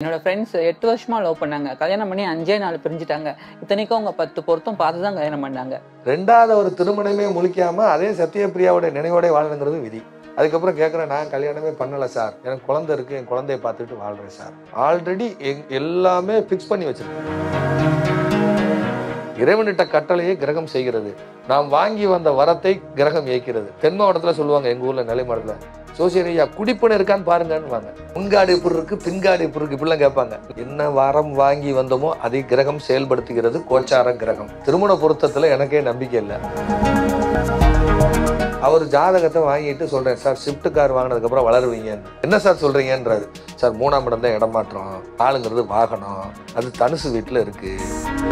என்னோட ஃப்ரெண்ட்ஸ் எட்டு வருஷமா லவ் பண்ணாங்க கல்யாணம் பண்ணி அஞ்சே நாள் பிரிஞ்சுட்டாங்க இத்தனைக்கும் அவங்க பத்து பொருத்தம் பார்த்து தான் கல்யாணம் பண்ணாங்க ரெண்டாவது ஒரு திருமணமே முழிக்காம அதே சத்யபிரியாவோட நினைவோட வாழணுங்கிறது விதி அதுக்கப்புறம் கேட்குறேன் நான் கல்யாணமே பண்ணலை சார் எனக்கு குழந்தை இருக்கு என் குழந்தைய பார்த்துட்டு வாழ்றேன் சார் ஆல்ரெடி எல்லாமே ஃபிக்ஸ் பண்ணி வச்சிருக்கேன் இறைவனிட்ட கட்டளையை கிரகம் செய்கிறது நாம் வாங்கி வந்த வரத்தை கிரகம் ஏற்கிறது தென் மாவட்டத்தில் சொல்லுவாங்க எங்கள் ஊரில் நிலை மாடத்தில் சோசியல் ஐயா குடிப்பணம் இருக்கான்னு பாருங்கன்னு வாங்க முன்காடு இப்படி இருக்கு இருக்கு இப்படிலாம் கேட்பாங்க என்ன வாரம் வாங்கி வந்தோமோ அதை கிரகம் செயல்படுத்துகிறது கோச்சார கிரகம் திருமண பொருத்தத்தில் எனக்கே நம்பிக்கை இல்லை அவர் ஜாதகத்தை வாங்கிட்டு சொல்கிறேன் சார் ஷிஃப்ட் கார் வாங்கினதுக்கப்புறம் வளருவீங்க என்ன சார் சொல்கிறீங்கன்றாரு சார் மூணாம் இடம் தான் இடமாற்றம் ஆளுங்கிறது வாகனம் அது தனுசு வீட்டில் இருக்குது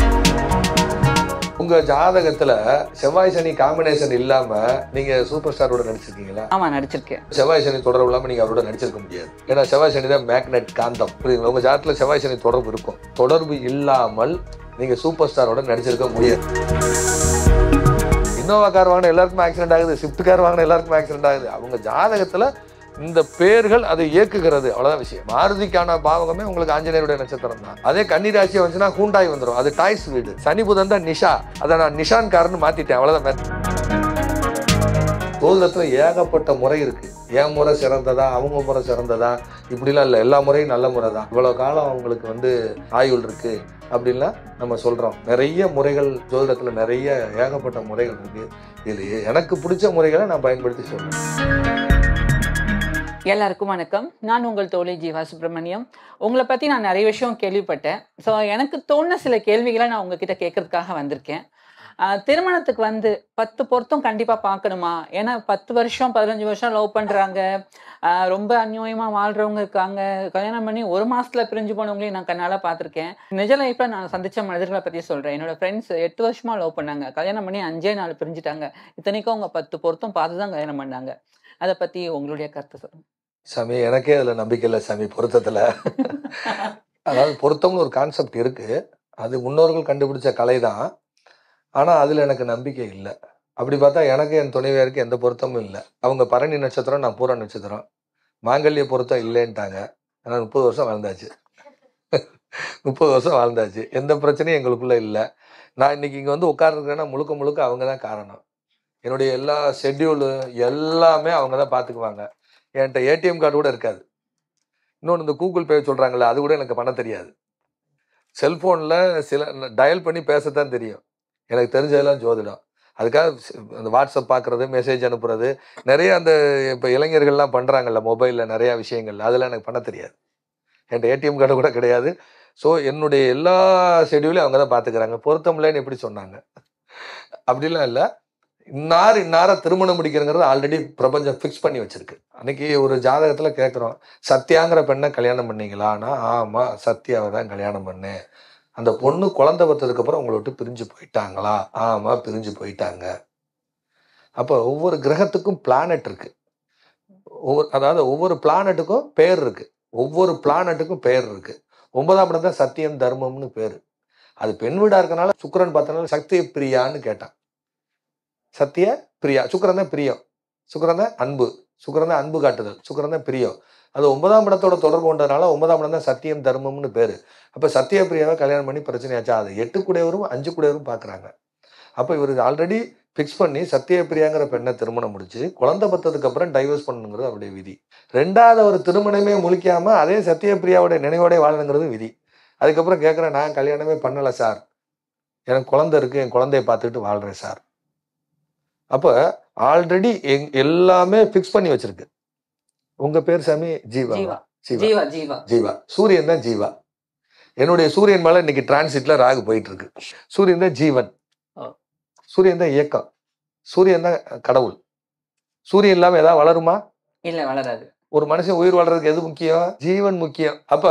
உங்க ஜாதகத்துல செவ்வாய் சனி காம்பினேஷன் இல்லாம நீங்க சூப்பர் ஸ்டாரோட நடிச்சிருக்கீங்களா ஆமா நடிச்சிருக்கேன் செவ்வாய் சனி தொடர்பு இல்லாம நீங்க அவரோட நடிச்சிருக்க முடியாது ஏன்னா செவ்வாய் சனி தான் மேக்னெட் காந்தம் புரியுங்களா உங்க ஜாதகத்துல செவ்வாய் சனி தொடர்பு இருக்கும் தொடர்பு இல்லாமல் நீங்க சூப்பர் ஸ்டாரோட நடிச்சிருக்க முடியாது இன்னோவா கார் வாங்கினா எல்லாருக்கும் ஆக்சிடென்ட் ஆகுது ஸ்விஃப்ட் கார் வாங்கினா எல்லாருக்கும் ஆக்சிடென்ட் ஆகுது அவங்க ஜாதகத்துல இந்த பேர்கள் அதை இயக்குகிறது அவ்வளோதான் விஷயம் மாருதிக்கான பாவகமே உங்களுக்கு ஆஞ்சநேயருடைய நட்சத்திரம் தான் அதே கன்னிராசியை வந்துச்சுன்னா ஹூண்டாய் வந்துடும் அது டாய்ஸ் வீடு சனி புதன் தான் நிஷா அதை நான் நிஷான் காரன்னு மாத்திட்டேன் அவ்வளோதான் தோல்லத்தில் ஏகப்பட்ட முறை இருக்குது என் முறை சிறந்ததா அவங்க முறை சிறந்ததா இப்படிலாம் இல்லை எல்லா முறையும் நல்ல முறை தான் இவ்வளோ காலம் அவங்களுக்கு வந்து ஆயுள் இருக்குது அப்படின்லாம் நம்ம சொல்கிறோம் நிறைய முறைகள் ஜோதிடத்தில் நிறைய ஏகப்பட்ட முறைகள் இருக்குது இது எனக்கு பிடிச்ச முறைகளை நான் பயன்படுத்தி சொல்கிறேன் எல்லாருக்கும் வணக்கம் நான் உங்கள் தோழி ஜீவா சுப்பிரமணியம் உங்களை பற்றி நான் நிறைய விஷயம் கேள்விப்பட்டேன் ஸோ எனக்கு தோணுன சில கேள்விகளை நான் உங்ககிட்ட கேட்கறதுக்காக வந்திருக்கேன் திருமணத்துக்கு வந்து பத்து பொருத்தம் கண்டிப்பாக பார்க்கணுமா ஏன்னா பத்து வருஷம் பதினஞ்சு வருஷம் லவ் பண்ணுறாங்க ரொம்ப அந்யோயமாக வாழ்கிறவங்க இருக்காங்க கல்யாணம் பண்ணி ஒரு மாதத்தில் பிரிஞ்சு போனவங்களையும் நான் கண்ணால் பார்த்துருக்கேன் நிஜ லைஃப்பில் நான் சந்தித்த மனிதர்களை பற்றி சொல்கிறேன் என்னோடய ஃப்ரெண்ட்ஸ் எட்டு வருஷமாக லவ் பண்ணாங்க கல்யாணம் பண்ணி அஞ்சே நாள் பிரிஞ்சுட்டாங்க இத்தனைக்கும் அவங்க பத்து பொருத்தம் பார்த்து தான் கல்யாணம் பண்ணாங்க அதை பற்றி உங்களுடைய கருத்து சொல்லுங்க சாமி எனக்கே அதில் நம்பிக்கை இல்லை சாமி பொருத்தத்தில் அதாவது பொருத்தம்னு ஒரு கான்செப்ட் இருக்குது அது முன்னோர்கள் கண்டுபிடிச்ச கலை தான் ஆனால் அதில் எனக்கு நம்பிக்கை இல்லை அப்படி பார்த்தா எனக்கு என் துணைவியாருக்கு எந்த பொருத்தமும் இல்லை அவங்க பரணி நட்சத்திரம் நான் பூர நட்சத்திரம் மாங்கல்ய பொருத்தம் இல்லைன்ட்டாங்க ஆனால் முப்பது வருஷம் வாழ்ந்தாச்சு முப்பது வருஷம் வாழ்ந்தாச்சு எந்த பிரச்சனையும் எங்களுக்குள்ளே இல்லை நான் இன்னைக்கு இங்கே வந்து உட்கார்ந்துருக்கேன்னா முழுக்க முழுக்க அவங்க தான் காரணம் என்னுடைய எல்லா ஷெட்யூலு எல்லாமே அவங்க தான் பார்த்துக்குவாங்க என்கிட்ட ஏடிஎம் கார்டு கூட இருக்காது இன்னொன்று இந்த கூகுள் பே சொல்கிறாங்களே அது கூட எனக்கு பண்ண தெரியாது செல்ஃபோனில் சில டயல் பண்ணி பேசத்தான் தெரியும் எனக்கு தெரிஞ்சதெல்லாம் ஜோதிடம் அதுக்காக அந்த வாட்ஸ்அப் பார்க்குறது மெசேஜ் அனுப்புறது நிறைய அந்த இப்போ இளைஞர்கள்லாம் பண்ணுறாங்கல்ல மொபைலில் நிறையா விஷயங்கள் அதெல்லாம் எனக்கு பண்ண தெரியாது என்கிட்ட ஏடிஎம் கார்டு கூட கிடையாது ஸோ என்னுடைய எல்லா ஷெடியூலையும் அவங்க தான் பார்த்துக்கிறாங்க பொருத்தமில்லைன்னு எப்படி சொன்னாங்க அப்படிலாம் இல்லை இன்னார் இன்னார திருமணம் முடிக்கிறங்கிறது ஆல்ரெடி பிரபஞ்சம் ஃபிக்ஸ் பண்ணி வச்சிருக்கு அன்னைக்கு ஒரு ஜாதகத்தில் கேட்குறோம் சத்யாங்கிற பெண்ணை கல்யாணம் பண்ணீங்களான்னா ஆமாம் சத்யாவை தான் கல்யாணம் பண்ணேன் அந்த பொண்ணு குழந்தை பத்ததுக்கப்புறம் உங்களை விட்டு பிரிஞ்சு போயிட்டாங்களா ஆமாம் பிரிஞ்சு போயிட்டாங்க அப்போ ஒவ்வொரு கிரகத்துக்கும் பிளானட் இருக்கு ஒவ்வொரு அதாவது ஒவ்வொரு பிளானட்டுக்கும் பேர் இருக்கு ஒவ்வொரு பிளானட்டுக்கும் பேர் இருக்கு ஒன்பதாம் இடம் தான் சத்தியம் தர்மம்னு பேர் அது பெண் வீடாக இருக்கனால சுக்கரன் பார்த்தனால சக்தி பிரியான்னு கேட்டான் சத்திய பிரியா சுக்கரன் தான் பிரியம் சுக்கரன் தான் அன்பு சுக்கரன் தான் அன்பு காட்டுதல் சுக்கரன் தான் பிரியம் அது ஒன்பதாம் இடத்தோட தொடர்பு கொண்டதுனால ஒன்பதாம் இடம் தான் சத்தியம் தர்மம்னு பேர் அப்போ சத்திய பிரியாவை கல்யாணம் பண்ணி பிரச்சனையாச்சா அது எட்டு கூடையவரும் அஞ்சு கூடையவரும் பார்க்குறாங்க அப்போ இவருக்கு ஆல்ரெடி ஃபிக்ஸ் பண்ணி பிரியாங்கிற பெண்ணை திருமணம் முடிச்சு குழந்தை பத்ததுக்கு அப்புறம் டைவர்ஸ் பண்ணணுங்கிறது அவருடைய விதி ரெண்டாவது ஒரு திருமணமே முழிக்காமல் அதே பிரியாவுடைய நினைவோடய வாழணுங்கிறது விதி அதுக்கப்புறம் கேட்குறேன் நான் கல்யாணமே பண்ணலை சார் எனக்கு குழந்தை இருக்குது என் குழந்தைய பார்த்துக்கிட்டு வாழ்கிறேன் சார் அப்போ ஆல்ரெடி எல்லாமே ஃபிக்ஸ் பண்ணி வச்சிருக்கு உங்க பேர் சாமி ஜீவா ஜீவா ஜீவா ஜீவா சூரியன் தான் ஜீவா என்னுடைய சூரியன் மேல இன்னைக்கு டிரான்சிட்ல ராகு போயிட்டு இருக்கு சூரியன் தான் ஜீவன் சூரியன் தான் இயக்கம் சூரியன் தான் கடவுள் சூரியன் இல்லாம ஏதாவது வளருமா இல்ல வளராது ஒரு மனுஷன் உயிர் வளர்றதுக்கு எது முக்கியம் ஜீவன் முக்கியம் அப்ப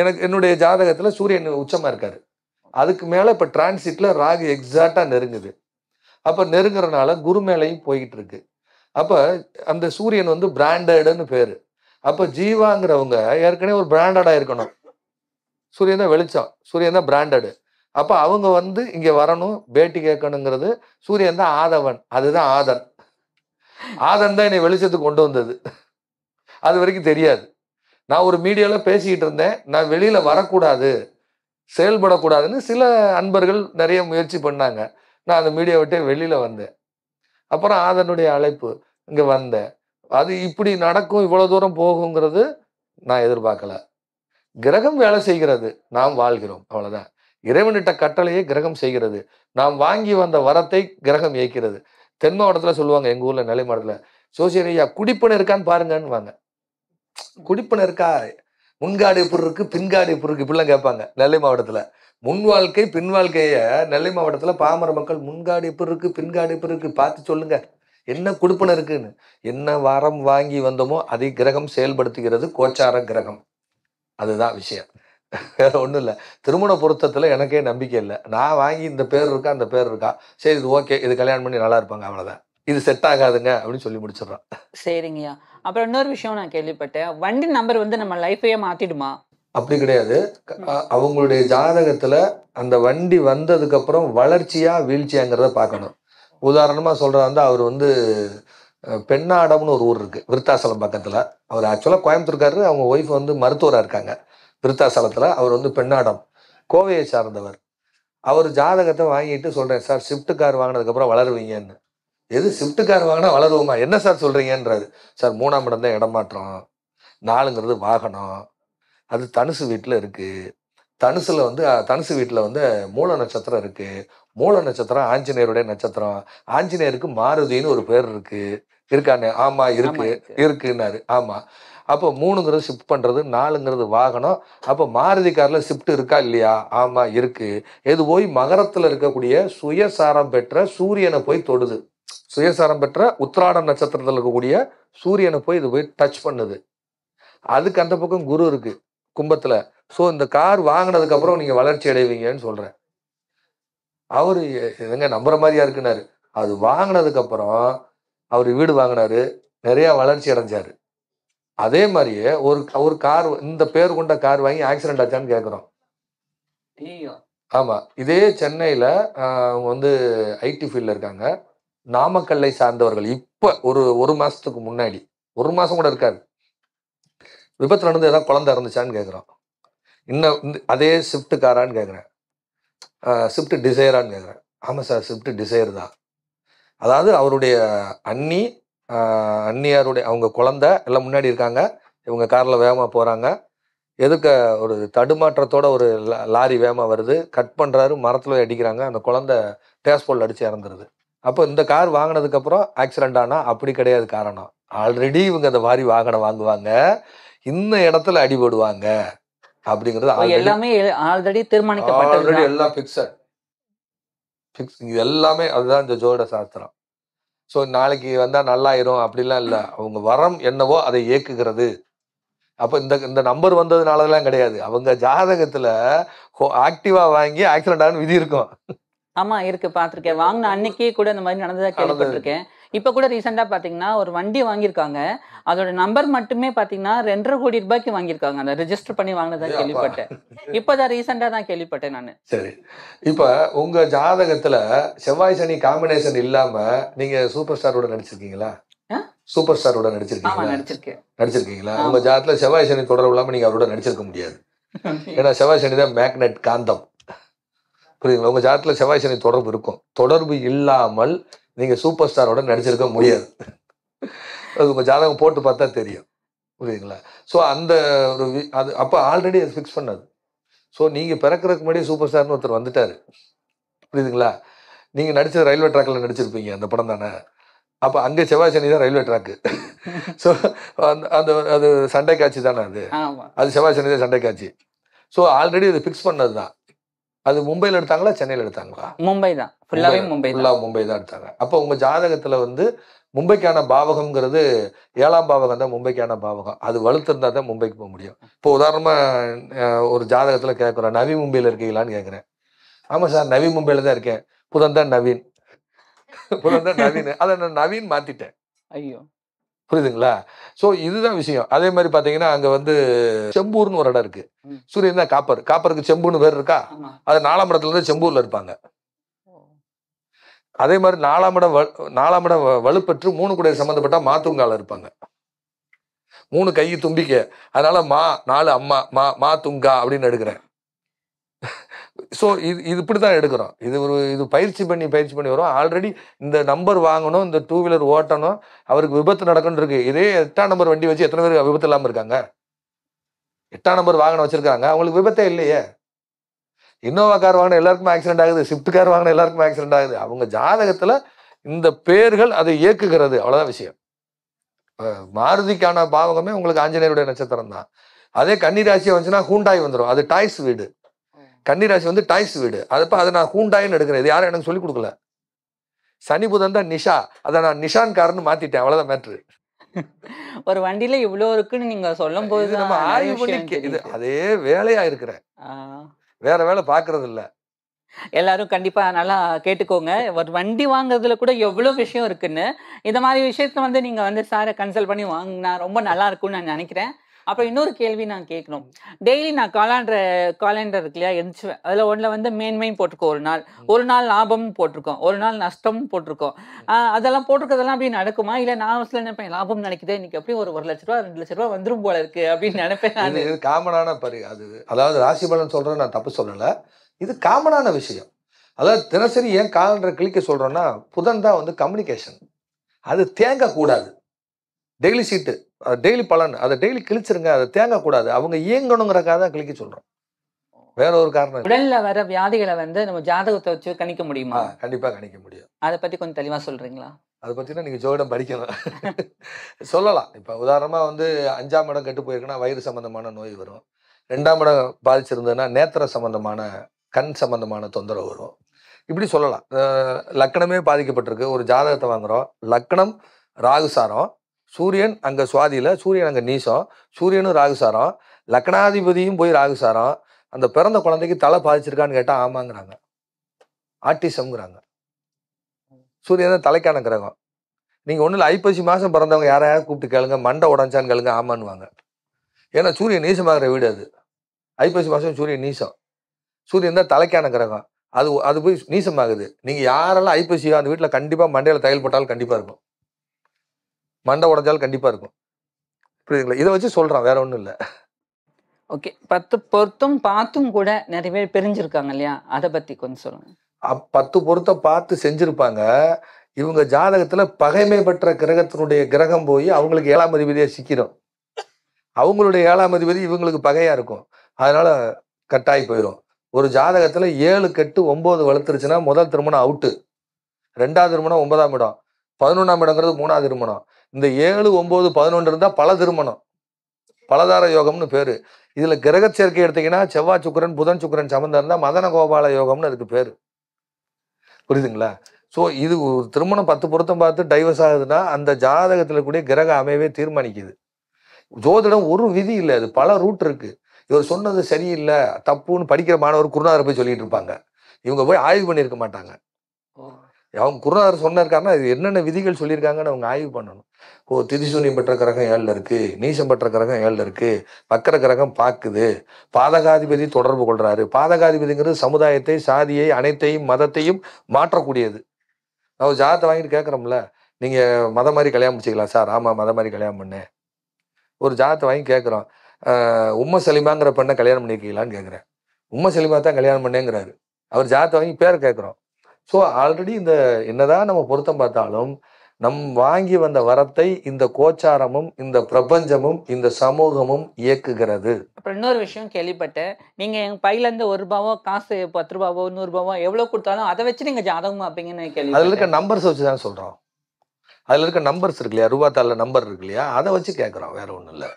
எனக்கு என்னுடைய ஜாதகத்துல சூரியன் உச்சமா இருக்காரு அதுக்கு மேல இப்ப டிரான்சிட்ல ராகு எக்ஸாக்டா நெருங்குது அப்போ நெருங்குறனால குரு மேலையும் போய்கிட்டு இருக்கு அப்போ அந்த சூரியன் வந்து பிராண்டடுன்னு பேர் அப்போ ஜீவாங்கிறவங்க ஏற்கனவே ஒரு பிராண்டடாக இருக்கணும் சூரியன் தான் வெளிச்சம் சூரியன் தான் பிராண்டடு அப்போ அவங்க வந்து இங்கே வரணும் பேட்டி கேட்கணுங்கிறது சூரியன் தான் ஆதவன் அதுதான் ஆதன் ஆதன் தான் என்னை வெளிச்சத்துக்கு கொண்டு வந்தது அது வரைக்கும் தெரியாது நான் ஒரு மீடியாவில் பேசிக்கிட்டு இருந்தேன் நான் வெளியில் வரக்கூடாது செயல்படக்கூடாதுன்னு சில அன்பர்கள் நிறைய முயற்சி பண்ணாங்க நான் அந்த மீடியா விட்டே வெளியில் வந்தேன் அப்புறம் அதனுடைய அழைப்பு இங்கே வந்தேன் அது இப்படி நடக்கும் இவ்வளோ தூரம் போகுங்கிறது நான் எதிர்பார்க்கலை கிரகம் வேலை செய்கிறது நாம் வாழ்கிறோம் அவ்வளோதான் இறைவனிட்ட கட்டளையை கிரகம் செய்கிறது நாம் வாங்கி வந்த வரத்தை கிரகம் இயக்கிறது தென் மாவட்டத்தில் சொல்லுவாங்க எங்கள் ஊரில் நிலை மாவட்டத்தில் சோசியல் மீடியா குடிப்பணம் இருக்கான்னு பாருங்கன்னு வாங்க குடிப்பணம் இருக்கா முன்காடி பொருள் இருக்கு பின்காடி பொருள் இருக்கு இப்படிலாம் கேட்பாங்க நெல்லை மாவட்டத்தில் முன் வாழ்க்கை பின் வாழ்க்கையை நெல்லை மாவட்டத்தில் பாமர மக்கள் முன்காடு எப்படி இருக்குது பின்காடு எப்படி இருக்குது பார்த்து சொல்லுங்கள் என்ன கொடுப்பன இருக்குன்னு என்ன வாரம் வாங்கி வந்தோமோ அதை கிரகம் செயல்படுத்துகிறது கோச்சார கிரகம் அதுதான் விஷயம் வேற ஒன்றும் இல்லை திருமண பொருத்தத்தில் எனக்கே நம்பிக்கை இல்லை நான் வாங்கி இந்த பேர் இருக்கா அந்த பேர் இருக்கா சரி இது ஓகே இது கல்யாணம் பண்ணி நல்லா இருப்பாங்க அவ்வளோதான் இது செட் ஆகாதுங்க அப்படின்னு சொல்லி முடிச்சிடறான் சரிங்கய்யா அப்புறம் இன்னொரு விஷயம் நான் கேள்விப்பட்டேன் வண்டி நம்பர் வந்து நம்ம லைஃபையே மாத்திடுமா அப்படி கிடையாது அவங்களுடைய ஜாதகத்துல அந்த வண்டி வந்ததுக்கு அப்புறம் வளர்ச்சியா வீழ்ச்சியாங்கிறத பார்க்கணும் உதாரணமா சொல்றா வந்து அவர் வந்து பெண்ணாடம்னு ஒரு ஊர் இருக்கு விருத்தாசலம் பக்கத்துல அவர் ஆக்சுவலா கோயம்புத்தூர்காரரு அவங்க ஒய்ஃப் வந்து மருத்துவராக இருக்காங்க விருத்தாசலத்துல அவர் வந்து பெண்ணாடம் கோவையை சார்ந்தவர் அவர் ஜாதகத்தை வாங்கிட்டு சொல்றேன் சார் ஸ்விஃப்ட் கார் வாங்கினதுக்கப்புறம் வளருவீங்கன்னு எது ஸ்விஃப்ட் கார் வாங்கினா வளருவோமா என்ன சார் சொல்றீங்கன்றாரு சார் மூணாம் இடம் தான் இடமாற்றம் நாலுங்கிறது வாகனம் அது தனுசு வீட்டில் இருக்குது தனுசில் வந்து தனுசு வீட்டில் வந்து மூல நட்சத்திரம் இருக்குது மூல நட்சத்திரம் ஆஞ்சநேயருடைய நட்சத்திரம் ஆஞ்சநேயருக்கு மாருதின்னு ஒரு பேர் இருக்குது இருக்கானே ஆமாம் இருக்கு இருக்குன்னாரு ஆமாம் அப்போ மூணுங்கிறது ஷிஃப்ட் பண்ணுறது நாலுங்கிறது வாகனம் அப்போ மாருதி காரில் ஷிஃப்ட் இருக்கா இல்லையா ஆமாம் இருக்குது எது போய் மகரத்தில் இருக்கக்கூடிய சுயசாரம் பெற்ற சூரியனை போய் தொடுது சுயசாரம் பெற்ற உத்திராட நட்சத்திரத்தில் இருக்கக்கூடிய சூரியனை போய் இது போய் டச் பண்ணுது அதுக்கு அந்த பக்கம் குரு இருக்குது கும்பத்தில் ஸோ இந்த கார் வாங்கினதுக்கப்புறம் நீங்கள் வளர்ச்சி அடைவீங்கன்னு சொல்கிறேன் அவர் எதுங்க நம்புற மாதிரியா இருக்குனாரு அது வாங்கினதுக்கப்புறம் அவர் வீடு வாங்கினாரு நிறையா வளர்ச்சி அடைஞ்சார் அதே மாதிரியே ஒரு ஒரு கார் இந்த பேர் கொண்ட கார் வாங்கி ஆக்சிடென்ட் ஆச்சான்னு கேட்குறோம் ஆமாம் இதே சென்னையில் அவங்க வந்து ஐடி ஃபீல்டில் இருக்காங்க நாமக்கல்லை சார்ந்தவர்கள் இப்போ ஒரு ஒரு மாதத்துக்கு முன்னாடி ஒரு மாதம் கூட இருக்காது விபத்தில் நடந்து எதாவது குழந்த இருந்துச்சான்னு கேட்குறோம் இன்னும் இந்த அதே ஷிஃப்ட்டு காரான்னு கேட்குறேன் ஸ்விஃப்ட் டிசைரான்னு கேட்குறேன் ஆமாம் சார் ஸ்விஃப்ட் டிசைர் தான் அதாவது அவருடைய அண்ணி அண்ணியாருடைய அவங்க குழந்த எல்லாம் முன்னாடி இருக்காங்க இவங்க காரில் வேகமாக போகிறாங்க எதுக்க ஒரு தடுமாற்றத்தோட ஒரு லாரி வேகமாக வருது கட் பண்ணுறாரு மரத்தில் அடிக்கிறாங்க அந்த குழந்த டேஸ்போல் அடித்து இறந்துருது அப்போ இந்த கார் வாங்கினதுக்கப்புறம் ஆக்சிடென்ட் ஆனால் அப்படி கிடையாது காரணம் ஆல்ரெடி இவங்க அந்த மாதிரி வாகனம் வாங்குவாங்க இந்த இடத்துல அடிபடுவாங்க அப்படிங்கிறது எல்லாமே ஆல்ரெடி தீர்மானிக்கப்பட்டது எல்லாம் ஃபிக்ஸட் பிக்ஸ் இது எல்லாமே அதுதான் இந்த ஜோட சாஸ்திரம் ஸோ நாளைக்கு வந்தால் நல்லாயிரும் அப்படிலாம் இல்லை அவங்க வரம் என்னவோ அதை இயக்குகிறது அப்போ இந்த இந்த நம்பர் வந்ததுனாலதெல்லாம் கிடையாது அவங்க ஜாதகத்தில் ஆக்டிவா வாங்கி ஆக்சிடென்ட் ஆகும் விதி இருக்கும் ஆமா இருக்கு பாத்திருக்கேன் வாங்கின அன்னைக்கே கூட இந்த மாதிரி நடந்ததா கேள்விப்பட்டிருக்கேன் இப்போ கூட ரீசெண்டாக பார்த்தீங்கன்னா ஒரு வண்டி வாங்கியிருக்காங்க அதோட நம்பர் மட்டுமே பார்த்தீங்கன்னா ரெண்டரை கோடி ரூபாய்க்கு வாங்கியிருக்காங்க அந்த ரிஜிஸ்டர் பண்ணி வாங்கினதான் கேள்விப்பட்டேன் இப்போ தான் ரீசெண்டாக தான் கேள்விப்பட்டேன் நான் சரி இப்போ உங்கள் ஜாதகத்தில் செவ்வாய் சனி காம்பினேஷன் இல்லாமல் நீங்கள் சூப்பர் ஸ்டாரோட நடிச்சிருக்கீங்களா சூப்பர் ஸ்டாரோட நடிச்சிருக்கீங்களா நடிச்சிருக்கீங்களா உங்க ஜாதத்துல செவ்வாய் சனி தொடர்பு இல்லாம நீங்க அவரோட நடிச்சிருக்க முடியாது ஏன்னா செவ்வாய் சனி தான் மேக்னெட் காந்தம் புரியுதுங்களா உங்க ஜாதத்துல செவ்வாய் சனி தொடர்பு இருக்கும் தொடர்பு இல்லாமல் நீங்கள் சூப்பர் ஸ்டாரோட நடிச்சிருக்க முடியாது அது உங்க ஜாதகம் போட்டு பார்த்தா தெரியும் புரியுதுங்களா ஸோ அந்த ஒரு அது அப்போ ஆல்ரெடி அது ஃபிக்ஸ் பண்ணது ஸோ நீங்கள் பிறக்கிறதுக்கு முன்னாடி சூப்பர் ஸ்டார்னு ஒருத்தர் வந்துட்டாரு புரியுதுங்களா நீங்கள் நடிச்ச ரயில்வே ட்ராக்கில் நடிச்சிருப்பீங்க அந்த படம் தானே அப்போ அங்கே செவ்வாய் சனி தான் ரயில்வே ட்ராக்கு ஸோ அந்த அந்த அது சண்டை காட்சி தானே அது அது செவ்வாய் சனி தான் சண்டை காட்சி ஸோ ஆல்ரெடி அது ஃபிக்ஸ் பண்ணது தான் அது மும்பைல எடுத்தாங்களா சென்னையில எடுத்தாங்களா மும்பை தான் ஃபுல்லாவே மும்பை ஃபுல்லா மும்பை தான் எடுத்தாங்க அப்போ உங்க ஜாதகத்துல வந்து மும்பைக்கான பாவகம்ங்கிறது ஏழாம் பாவகம் தான் மும்பைக்கான பாவகம் அது வலுத்திருந்தா தான் மும்பைக்கு போக முடியும் இப்போ உதாரணமாக ஒரு ஜாதகத்தில் கேட்குறேன் நவி மும்பையில் இருக்கீங்களான்னு கேட்குறேன் ஆமாம் சார் நவி மும்பையில் தான் இருக்கேன் புதன் தான் நவீன் புதன் தான் நவீன் அதை நான் நவீன் மாற்றிட்டேன் ஐயோ புரியுதுங்களா ஸோ இதுதான் விஷயம் அதே மாதிரி பார்த்தீங்கன்னா அங்கே வந்து செம்பூர்னு ஒரு இடம் இருக்கு சூரியன் தான் காப்பர் காப்பருக்கு செம்புன்னு பேர் இருக்கா அது நாலாம் இடத்துல இருந்து செம்பூர்ல இருப்பாங்க அதே மாதிரி நாலாம் இடம் நாலாம் இடம் வலுப்பற்று மூணு கூட சம்மந்தப்பட்ட மாத்துங்கால இருப்பாங்க மூணு கை தும்பிக்க அதனால மா நாலு அம்மா மா மா துங்கா அப்படின்னு எடுக்கிறேன் ஸோ இது இது இப்படி தான் எடுக்கிறோம் இது ஒரு இது பயிற்சி பண்ணி பயிற்சி பண்ணி வரும் ஆல்ரெடி இந்த நம்பர் வாங்கணும் இந்த டூ வீலர் ஓட்டணும் அவருக்கு விபத்து நடக்கணும் இருக்கு இதே எட்டாம் நம்பர் வண்டி வச்சு எத்தனை பேர் விபத்து இல்லாமல் இருக்காங்க எட்டாம் நம்பர் வாகனம் வச்சிருக்காங்க அவங்களுக்கு விபத்தே இல்லையே இன்னோவா கார் வாங்கின எல்லாருக்குமே ஆக்சிடென்ட் ஆகுது ஸ்விஃப்ட் கார் வாங்கின எல்லாருக்குமே ஆக்சிடென்ட் ஆகுது அவங்க ஜாதகத்தில் இந்த பேர்கள் அதை இயக்குகிறது அவ்வளோதான் விஷயம் மாருதிக்கான பாவகமே உங்களுக்கு ஆஞ்சநேயருடைய நட்சத்திரம் தான் அதே கன்னிராசியை வந்துச்சுன்னா ஹூண்டாய் வந்துடும் அது டாய்ஸ் வீடு கன்னிராசி வந்து டாய்ஸ் வீடு அதை அதை நான் ஹூண்டாயின்னு எடுக்கிறேன் இது யாரும் எனக்கு சொல்லிக் கொடுக்கல சனி புதன் தான் நிஷா அதை நான் நிஷான்காரன்னு மாத்திட்டேன் அவ்வளவுதான் மேட்ரு ஒரு வண்டியில இவ்வளோ இருக்குன்னு நீங்க சொல்லும் போது நம்ம ஆய்வு பண்ணி இது அதே வேலையா இருக்கிறேன் வேற வேலை பாக்குறது எல்லாரும் கண்டிப்பா நல்லா கேட்டுக்கோங்க ஒரு வண்டி வாங்குறதுல கூட எவ்வளவு விஷயம் இருக்குன்னு இந்த மாதிரி விஷயத்த வந்து நீங்க வந்து சாரை கன்சல்ட் பண்ணி வாங்கினா ரொம்ப நல்லா இருக்கும்னு நான் நினைக்கிறேன் அப்புறம் இன்னொரு கேள்வி நான் கேட்கணும் டெய்லி நான் காலாண்டர் காலண்டர் இருக்கு இல்லையா எந்திரிச்சுவேன் அதில் ஒன்றில் வந்து மேன்மையும் போட்டிருக்கோம் ஒரு நாள் ஒரு நாள் லாபமும் போட்டிருக்கோம் ஒரு நாள் நஷ்டமும் போட்டிருக்கோம் அதெல்லாம் போட்டிருக்கதெல்லாம் அப்படி நடக்குமா இல்லை நான் சில நினைப்பேன் லாபம் நினைக்குது இன்னைக்கு அப்படியே ஒரு ஒரு லட்ச ரூபா ரெண்டு லட்ச ரூபா வந்துடும் போல இருக்கு அப்படின்னு நினைப்பேன் இது காமனான பரி அது அதாவது ராசி பலன் சொல்கிறேன் நான் தப்பு சொல்லலை இது காமனான விஷயம் அதாவது தினசரி ஏன் காலண்டரை கிளிக்க சொல்கிறோன்னா புதன் தான் வந்து கம்யூனிகேஷன் அது தேங்கக்கூடாது டெய்லி சீட்டு டெய்லி பலன் அதை டெய்லி கிழிச்சிருங்க அதை தேங்கக்கூடாது அவங்க இயங்கணுங்கிறக்காக தான் கிழிக்க சொல்கிறோம் வேற ஒரு காரணம் உடல்ல வர வியாதிகளை வந்து நம்ம ஜாதகத்தை வச்சு கணிக்க முடியுமா கண்டிப்பாக கணிக்க முடியும் அதை பற்றி கொஞ்சம் தெளிவாக சொல்கிறீங்களா அதை பற்றினா நீங்கள் ஜோதிடம் படிக்கணும் சொல்லலாம் இப்போ உதாரணமாக வந்து அஞ்சாம் இடம் கெட்டு போயிருக்குன்னா வயிறு சம்மந்தமான நோய் வரும் ரெண்டாம் இடம் பாதிச்சிருந்ததுன்னா நேத்திர சம்மந்தமான கண் சம்மந்தமான தொந்தரவு வரும் இப்படி சொல்லலாம் லக்கணமே பாதிக்கப்பட்டிருக்கு ஒரு ஜாதகத்தை வாங்குகிறோம் லக்கணம் ராகுசாரம் சூரியன் அங்கே சுவாதியில் சூரியன் அங்கே நீசம் சூரியனும் ராகுசாரம் லக்னாதிபதியும் போய் ராகுசாரம் அந்த பிறந்த குழந்தைக்கு தலை பாதிச்சிருக்கான்னு கேட்டால் ஆமாங்கிறாங்க ஆர்டிசம்ங்கிறாங்க சூரியன் தான் தலைக்கான கிரகம் நீங்கள் ஒன்றும் ஐப்பசி மாதம் பிறந்தவங்க யாரையாவது கூப்பிட்டு கேளுங்க மண்டை உடஞ்சான்னு கேளுங்க ஆமான்னுவாங்க ஏன்னா சூரியன் நீசமாகிற வீடு அது ஐப்பசி மாதம் சூரியன் நீசம் சூரியன் தான் தலைக்கான கிரகம் அது அது போய் நீசமாகுது நீங்கள் யாரெல்லாம் ஐப்பசியோ அந்த வீட்டில் கண்டிப்பாக மண்டையில் தையல் போட்டாலும் கண்டிப்பாக இருக்கும் மண்டை உடஞ்சால் கண்டிப்பாக இருக்கும் புரியுதுங்களா இதை வச்சு சொல்கிறான் வேற ஒன்றும் இல்லை ஓகே பத்து பொருத்தும் பார்த்தும் கூட நிறைய பேர் பிரிஞ்சிருக்காங்க இல்லையா அதை பற்றி கொஞ்சம் சொல்லுங்க பத்து பொருத்தம் பார்த்து செஞ்சுருப்பாங்க இவங்க ஜாதகத்தில் பகைமை பெற்ற கிரகத்தினுடைய கிரகம் போய் அவங்களுக்கு ஏழாம் அதிபதியாக சிக்கிடும் அவங்களுடைய ஏழாம் அதிபதி இவங்களுக்கு பகையாக இருக்கும் அதனால் கட்டாயி போயிடும் ஒரு ஜாதகத்தில் ஏழு கெட்டு ஒம்பது வளர்த்துருச்சுன்னா முதல் திருமணம் அவுட்டு ரெண்டாவது திருமணம் ஒன்பதாம் இடம் பதினொன்றாம் இடங்கிறது மூணாவது திருமணம் இந்த ஏழு ஒம்பது பதினொன்று இருந்தால் பல திருமணம் பலதார யோகம்னு பேர் இதில் கிரக சேர்க்கை எடுத்தீங்கன்னா செவ்வாய் சுக்கரன் புதன் சுக்கரன் சம்மந்தம் இருந்தால் மதன கோபால யோகம்னு அதுக்கு பேர் புரியுதுங்களா ஸோ இது ஒரு திருமணம் பத்து பொருத்தம் பார்த்து டைவர்ஸ் ஆகுதுன்னா அந்த ஜாதகத்தில் கூடிய கிரக அமைவே தீர்மானிக்குது ஜோதிடம் ஒரு விதி இல்லை அது பல ரூட் இருக்குது இவர் சொன்னது சரியில்லை தப்புன்னு படிக்கிற மாணவர் குருநாதர் போய் சொல்லிட்டு இருப்பாங்க இவங்க போய் ஆய்வு பண்ணியிருக்க மாட்டாங்க அவங்க குருநாதர் சொன்னிருக்காருன்னா இது என்னென்ன விதிகள் சொல்லியிருக்காங்கன்னு அவங்க ஆய்வு பண்ணணும் ஓ திதிசூனியம் பெற்ற கிரகம் ஏழில் இருக்குது நீசம் பெற்ற கிரகம் ஏழில் இருக்குது வக்கர கிரகம் பார்க்குது பாதகாதிபதி தொடர்பு கொள்கிறாரு பாதகாதிபதிங்கிறது சமுதாயத்தை சாதியை அனைத்தையும் மதத்தையும் மாற்றக்கூடியது நான் ஜாதத்தை வாங்கிட்டு கேட்குறோம்ல நீங்கள் மத மாதிரி கல்யாணம் முடிச்சிக்கலாம் சார் ஆமாம் மத மாதிரி கல்யாணம் பண்ணேன் ஒரு ஜாதத்தை வாங்கி கேட்குறோம் உம்ம செலிமாங்கிற பெண்ணை கல்யாணம் பண்ணியிருக்கீங்களான்னு கேட்குறேன் உம்ம செலிமா தான் கல்யாணம் பண்ணேங்கிறாரு அவர் ஜாதத்தை வாங்கி பேர் கேட்குறோம் ஸோ ஆல்ரெடி இந்த என்னதான் நம்ம பொருத்தம் பார்த்தாலும் நம் வாங்கி வந்த வரத்தை இந்த கோச்சாரமும் இந்த பிரபஞ்சமும் இந்த சமூகமும் இயக்குகிறது அப்புறம் இன்னொரு விஷயம் கேள்விப்பட்டேன் நீங்க எங்க பையில இருந்து ஒரு ரூபாவோ காசு பத்து ரூபாவோ நூறு ரூபாவோ எவ்வளவு கொடுத்தாலும் அதை வச்சு நீங்க ஜாதகம் அப்படிங்கன்னு கேள்வி அதுல இருக்க நம்பர்ஸ் வச்சு தான் சொல்றோம் அதுல இருக்க நம்பர்ஸ் இருக்கு இல்லையா ரூபா தாள நம்பர் இருக்கு இல்லையா அதை வச்சு கேட்குறோம் வேற ஒன்றும் இல்லை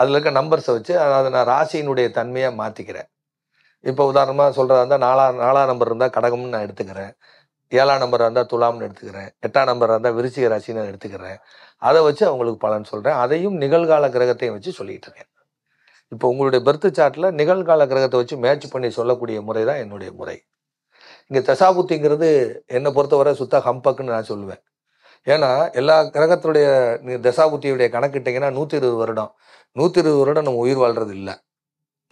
அதில் இருக்க நம்பர்ஸை வச்சு அதை நான் ராசியினுடைய தன்மையை மாற்றிக்கிறேன் இப்போ உதாரணமாக சொல்கிறதா இருந்தால் நாலா நாலாம் நம்பர் இருந்தால் கடகம்னு நான் எடுத்துக்கிறேன் ஏழாம் நம்பராக இருந்தால் துலாம்னு எடுத்துக்கிறேன் எட்டாம் நம்பராக இருந்தால் விருச்சிக ராசின்னு எடுத்துக்கிறேன் அதை வச்சு அவங்களுக்கு பலன் சொல்கிறேன் அதையும் நிகழ்கால கிரகத்தையும் வச்சு சொல்லிகிட்டு இருக்கேன் இப்போ உங்களுடைய பர்த் சார்ட்டில் நிகழ்கால கிரகத்தை வச்சு மேட்ச் பண்ணி சொல்லக்கூடிய முறை தான் என்னுடைய முறை இங்கே தசாபுத்திங்கிறது என்னை பொறுத்தவரை சுத்த ஹம்பக்குன்னு நான் சொல்லுவேன் ஏன்னா எல்லா கிரகத்துடைய தசாபுத்தியுடைய கணக்கிட்டிங்கன்னா நூற்றி இருபது வருடம் நூற்றி இருபது வருடம் நம்ம உயிர் வாழ்றது இல்லை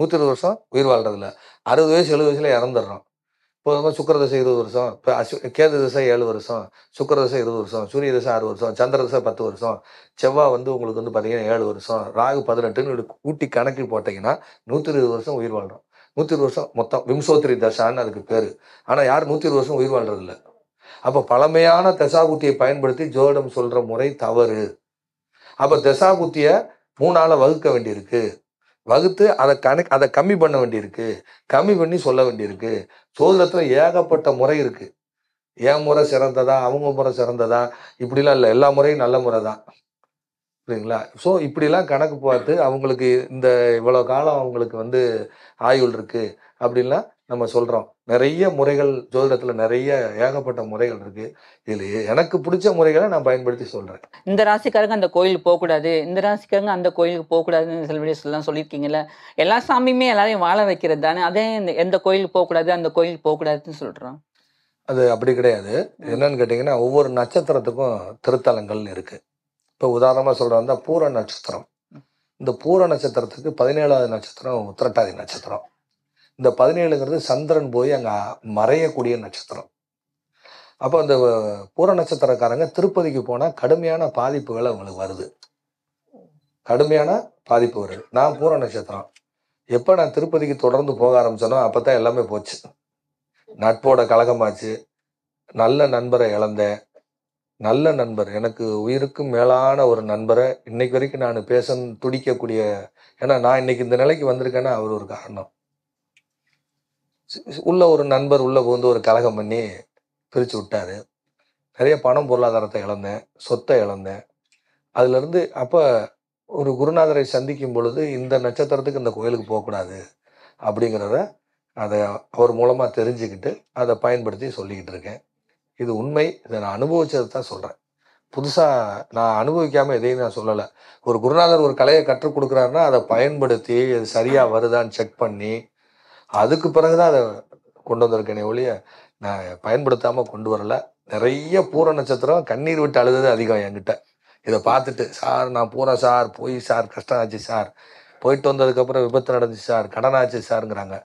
நூற்றி இருபது வருஷம் உயிர் வாழ்றதில்ல அறுபது வயசு எழுபது வயசில் இறந்துடுறோம் இப்போ சுக்கர தசை இருபது வருஷம் இப்போ அசு கேது தசை ஏழு வருஷம் சுக்கர தசை இருபது வருஷம் சூரிய தசை ஆறு வருஷம் சந்திர தசை பத்து வருஷம் செவ்வாய் வந்து உங்களுக்கு வந்து பார்த்தீங்கன்னா ஏழு வருஷம் ராகு பதினெட்டுன்னு ஊட்டி கணக்கில் போட்டிங்கன்னா நூற்றி இருபது வருஷம் உயிர் வாழ்றோம் நூற்றி இருபது வருஷம் மொத்தம் விம்சோத்திரி தசான்னு அதுக்கு பேர் ஆனால் யார் நூற்றி இருபது வருஷம் உயிர் வாழ்றதில்ல அப்போ பழமையான குத்தியை பயன்படுத்தி ஜோதிடம் சொல்கிற முறை தவறு அப்போ குத்தியை மூணால் வகுக்க வேண்டியிருக்கு வகுத்து அதை கணக்கு அதை கம்மி பண்ண வேண்டியிருக்கு கம்மி பண்ணி சொல்ல வேண்டியிருக்கு சோதனத்தில் ஏகப்பட்ட முறை இருக்குது என் முறை சிறந்ததா அவங்க முறை சிறந்ததா இப்படிலாம் இல்லை எல்லா முறையும் நல்ல முறை தான் புரியுங்களா ஸோ இப்படிலாம் கணக்கு பார்த்து அவங்களுக்கு இந்த இவ்வளோ காலம் அவங்களுக்கு வந்து ஆயுள் இருக்குது அப்படின்லாம் நம்ம சொல்கிறோம் நிறைய முறைகள் ஜோதிடத்தில் நிறைய ஏகப்பட்ட முறைகள் இருக்கு இதில் எனக்கு பிடிச்ச முறைகளை நான் பயன்படுத்தி சொல்கிறேன் இந்த ராசிக்காரங்க அந்த கோயிலுக்கு போகக்கூடாது இந்த ராசிக்காரங்க அந்த கோயிலுக்கு போகக்கூடாதுன்னு சில வீடியோஸ்லாம் சொல்லியிருக்கீங்கல்ல எல்லா சாமியுமே எல்லாரையும் வாழ வைக்கிறது தானே அதே இந்த எந்த கோயிலுக்கு போகக்கூடாது அந்த கோயிலுக்கு போகக்கூடாதுன்னு சொல்கிறோம் அது அப்படி கிடையாது என்னன்னு கேட்டிங்கன்னா ஒவ்வொரு நட்சத்திரத்துக்கும் திருத்தலங்கள் இருக்குது இப்போ உதாரணமாக சொல்கிறோம் தான் பூர நட்சத்திரம் இந்த பூர நட்சத்திரத்துக்கு பதினேழாவது நட்சத்திரம் உத்திரட்டாதி நட்சத்திரம் இந்த பதினேழுங்கிறது சந்திரன் போய் அங்கே மறையக்கூடிய நட்சத்திரம் அப்போ அந்த பூர நட்சத்திரக்காரங்க திருப்பதிக்கு போனால் கடுமையான பாதிப்புகள் அவங்களுக்கு வருது கடுமையான பாதிப்பு வருது நான் பூர நட்சத்திரம் எப்போ நான் திருப்பதிக்கு தொடர்ந்து போக ஆரம்பித்தேனோ அப்போ தான் எல்லாமே போச்சு நட்போட கழகமாச்சு நல்ல நண்பரை இழந்தேன் நல்ல நண்பர் எனக்கு உயிருக்கும் மேலான ஒரு நண்பரை இன்னைக்கு வரைக்கும் நான் பேச துடிக்கக்கூடிய ஏன்னா நான் இன்னைக்கு இந்த நிலைக்கு வந்திருக்கேன்னா அவர் ஒரு காரணம் உள்ள ஒரு நண்பர் உள்ளே புகுந்து ஒரு கலகம் பண்ணி பிரித்து விட்டார் நிறைய பணம் பொருளாதாரத்தை இழந்தேன் சொத்தை இழந்தேன் அதுலேருந்து அப்போ ஒரு குருநாதரை சந்திக்கும் பொழுது இந்த நட்சத்திரத்துக்கு இந்த கோயிலுக்கு போகக்கூடாது அப்படிங்கிறத அதை அவர் மூலமாக தெரிஞ்சுக்கிட்டு அதை பயன்படுத்தி சொல்லிக்கிட்டு இருக்கேன் இது உண்மை இதை நான் அனுபவிச்சது தான் சொல்கிறேன் புதுசாக நான் அனுபவிக்காமல் எதையும் நான் சொல்லலை ஒரு குருநாதர் ஒரு கலையை கற்றுக் கொடுக்குறாருன்னா அதை பயன்படுத்தி அது சரியாக வருதான்னு செக் பண்ணி அதுக்கு பிறகு தான் அதை கொண்டு வந்திருக்கேனே ஒழிய நான் பயன்படுத்தாமல் கொண்டு வரல நிறைய பூர நட்சத்திரம் கண்ணீர் விட்டு அழுதது அதிகம் என்கிட்ட இதை பார்த்துட்டு சார் நான் பூரா சார் போய் சார் கஷ்டம் ஆச்சு சார் போயிட்டு வந்ததுக்கப்புறம் விபத்து நடந்துச்சு சார் கடனாச்சு சாருங்கிறாங்க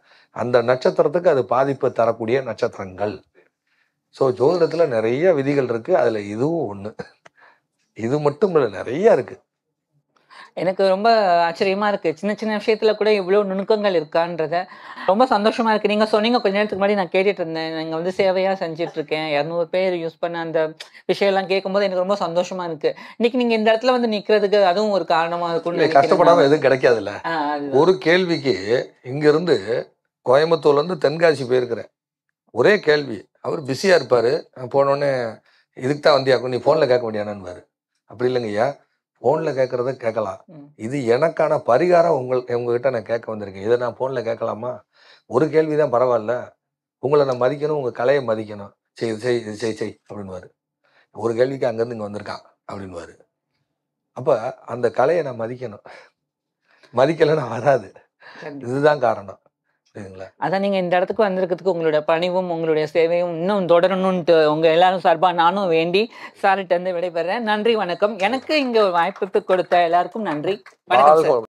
அந்த நட்சத்திரத்துக்கு அது பாதிப்பு தரக்கூடிய நட்சத்திரங்கள் ஸோ ஜோதிடத்தில் நிறைய விதிகள் இருக்குது அதில் இதுவும் ஒன்று இது மட்டும் இல்லை நிறையா இருக்குது எனக்கு ரொம்ப ஆச்சரியமா இருக்கு சின்ன சின்ன விஷயத்துல கூட இவ்வளோ நுணுக்கங்கள் இருக்கான்றத ரொம்ப சந்தோஷமா இருக்கு நீங்க சொன்னீங்க கொஞ்ச நேரத்துக்கு முன்னாடி நான் கேட்டுட்டு இருந்தேன் நீங்கள் வந்து சேவையா செஞ்சுட்டு இருக்கேன் இரநூறு பேர் யூஸ் பண்ண அந்த விஷயம் கேட்கும் கேட்கும்போது எனக்கு ரொம்ப சந்தோஷமா இருக்கு இன்னைக்கு நீங்க இந்த இடத்துல வந்து நிக்கிறதுக்கு அதுவும் ஒரு காரணமா இருக்கும் கஷ்டப்படாமல் எதுவும் கிடைக்காதுல்ல ஒரு கேள்விக்கு கோயம்புத்தூர்ல இருந்து தென்காசி போயிருக்கிறேன் ஒரே கேள்வி அவர் பிஸியா இருப்பாரு போனோடனே இதுக்கு தான் வந்தியாக்கும் நீ போன்ல கேட்க முடியானான்னு அப்படி இல்லைங்க ஐயா ஃபோனில் கேட்குறத கேட்கலாம் இது எனக்கான பரிகாரம் உங்கள் உங்ககிட்ட நான் கேட்க வந்திருக்கேன் இதை நான் ஃபோனில் கேட்கலாமா ஒரு கேள்வி தான் பரவாயில்ல உங்களை நான் மதிக்கணும் உங்கள் கலையை மதிக்கணும் செய் செய் செய் செய் அப்படின்வாரு ஒரு கேள்விக்கு அங்கேருந்து இங்கே வந்திருக்கான் அப்படின்வாரு அப்போ அந்த கலையை நான் மதிக்கணும் மதிக்கலைன்னா வராது இதுதான் காரணம் சரிங்களா அதான் நீங்க இந்த இடத்துக்கு வந்திருக்கிறதுக்கு உங்களுடைய பணிவும் உங்களுடைய சேவையும் இன்னும் தொடரணும்ன்ட்டு உங்க எல்லாரும் சார்பா நானும் வேண்டி சார்கிட்ட இருந்து விடைபெறேன் நன்றி வணக்கம் எனக்கு இங்க வாய்ப்பு கொடுத்த எல்லாருக்கும் நன்றி வணக்கம்